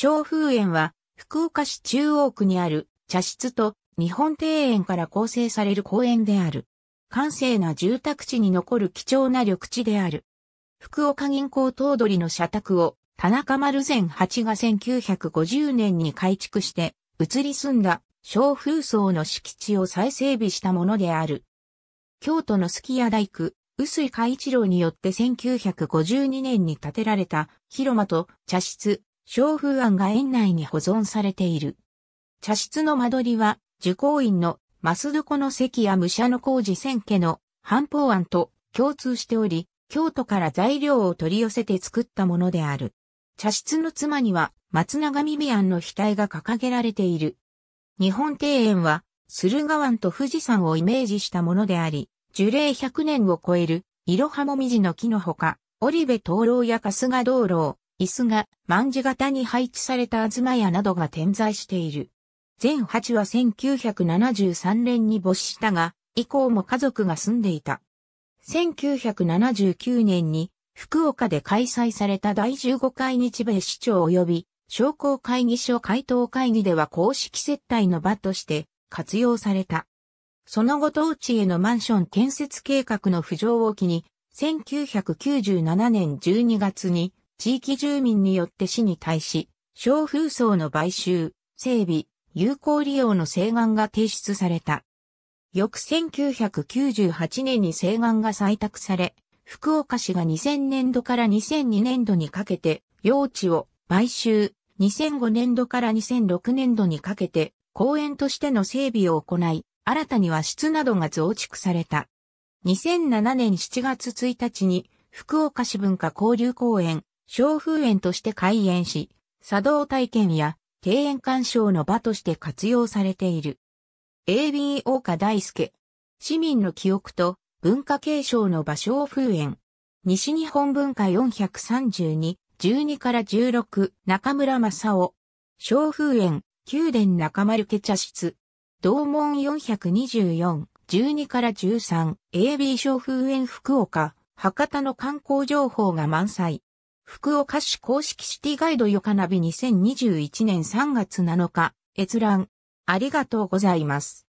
小風園は、福岡市中央区にある茶室と日本庭園から構成される公園である。閑静な住宅地に残る貴重な緑地である。福岡銀行頭取の社宅を田中丸前八が1950年に改築して移り住んだ小風層の敷地を再整備したものである。京都のすき家大工、臼井海一郎によって1952年に建てられた広間と茶室、小風案が園内に保存されている。茶室の間取りは、受講院のマスドコの関や武者の工事千家の半方案と共通しており、京都から材料を取り寄せて作ったものである。茶室の妻には松永耳庵の額が掲げられている。日本庭園は駿河湾と富士山をイメージしたものであり、樹齢100年を超える、いろはもみじの木のほか、織部灯籠や春日灯籠、椅子が万字型に配置されたあずま屋などが点在している。全8は1973年に没したが、以降も家族が住んでいた。1979年に福岡で開催された第15回日米市長及び商工会議所回答会議では公式接待の場として活用された。その後当地へのマンション建設計画の浮上を機に、1997年12月に地域住民によって市に対し、小風層の買収、整備、有効利用の請願が提出された。翌1998年に請願が採択され、福岡市が2000年度から2002年度にかけて、用地を買収、2005年度から2006年度にかけて、公園としての整備を行い、新たに和室などが増築された。2007年7月1日に、福岡市文化交流公園、小風園として開園し、茶道体験や庭園鑑賞の場として活用されている。AB 大岡大輔。市民の記憶と文化継承の場小風園。西日本文化432、12から16、中村正夫。小風園、宮殿中丸家茶室。同門424、12から13、AB 小風園福岡、博多の観光情報が満載。福岡市公式シティガイドヨカナビ2021年3月7日、閲覧。ありがとうございます。